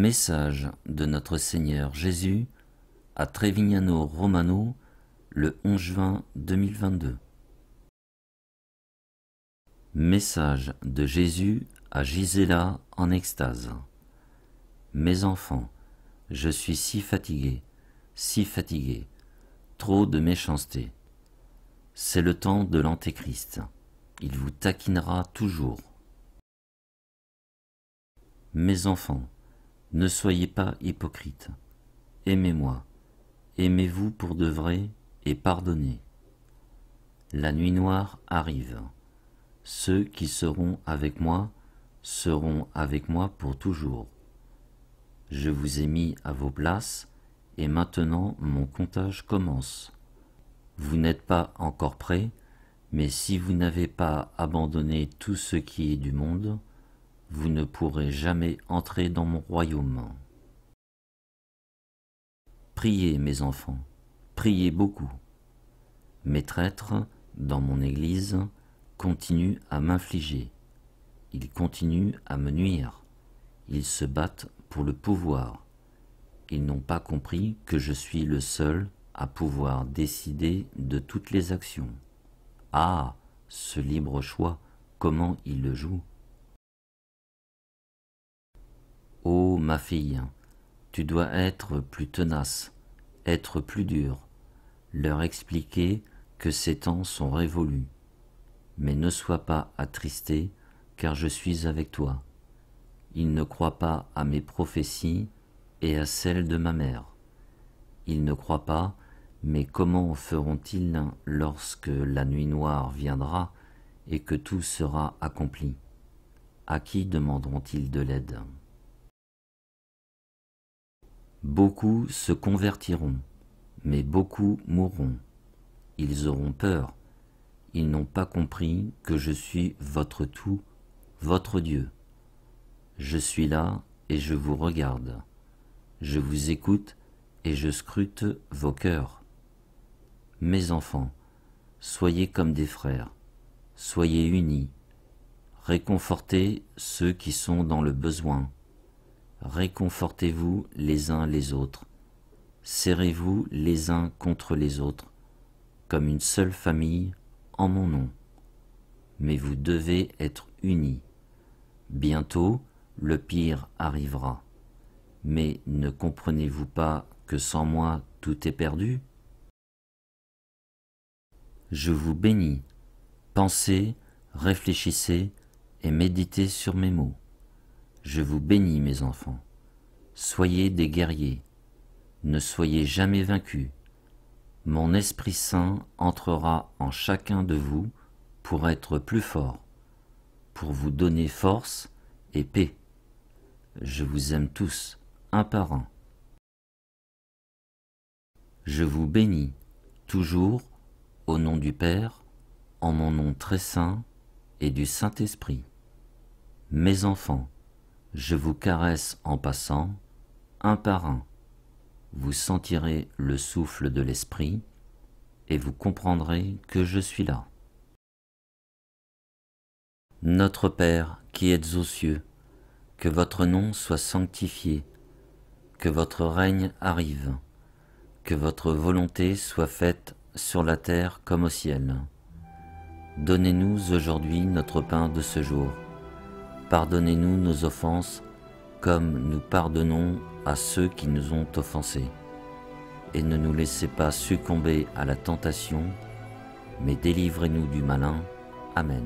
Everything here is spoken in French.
Message de notre Seigneur Jésus à Trevignano Romano le 11 juin 2022. Message de Jésus à Gisela en extase. Mes enfants, je suis si fatigué, si fatigué, trop de méchanceté. C'est le temps de l'Antéchrist. Il vous taquinera toujours. Mes enfants, ne soyez pas hypocrites. Aimez-moi, aimez-vous pour de vrai et pardonnez. La nuit noire arrive. Ceux qui seront avec moi seront avec moi pour toujours. Je vous ai mis à vos places et maintenant mon comptage commence. Vous n'êtes pas encore prêts, mais si vous n'avez pas abandonné tout ce qui est du monde, vous ne pourrez jamais entrer dans mon royaume. Priez, mes enfants, priez beaucoup. Mes traîtres, dans mon Église, continuent à m'infliger. Ils continuent à me nuire. Ils se battent pour le pouvoir. Ils n'ont pas compris que je suis le seul à pouvoir décider de toutes les actions. Ah, ce libre choix, comment ils le jouent Ô ma fille, tu dois être plus tenace, être plus dure, leur expliquer que ces temps sont révolus. Mais ne sois pas attristée, car je suis avec toi. Ils ne croient pas à mes prophéties et à celles de ma mère. Ils ne croient pas, mais comment feront-ils lorsque la nuit noire viendra et que tout sera accompli À qui demanderont-ils de l'aide Beaucoup se convertiront, mais beaucoup mourront. Ils auront peur. Ils n'ont pas compris que je suis votre tout, votre Dieu. Je suis là et je vous regarde. Je vous écoute et je scrute vos cœurs. Mes enfants, soyez comme des frères, soyez unis, réconfortez ceux qui sont dans le besoin Réconfortez-vous les uns les autres. Serrez-vous les uns contre les autres, comme une seule famille, en mon nom. Mais vous devez être unis. Bientôt, le pire arrivera. Mais ne comprenez-vous pas que sans moi tout est perdu Je vous bénis. Pensez, réfléchissez et méditez sur mes mots. Je vous bénis, mes enfants. Soyez des guerriers. Ne soyez jamais vaincus. Mon Esprit Saint entrera en chacun de vous pour être plus fort, pour vous donner force et paix. Je vous aime tous, un par un. Je vous bénis, toujours, au nom du Père, en mon nom très saint et du Saint-Esprit. Mes enfants, je vous caresse en passant, un par un. Vous sentirez le souffle de l'esprit et vous comprendrez que je suis là. Notre Père qui êtes aux cieux, que votre nom soit sanctifié, que votre règne arrive, que votre volonté soit faite sur la terre comme au ciel. Donnez-nous aujourd'hui notre pain de ce jour Pardonnez-nous nos offenses, comme nous pardonnons à ceux qui nous ont offensés. Et ne nous laissez pas succomber à la tentation, mais délivrez-nous du malin. Amen.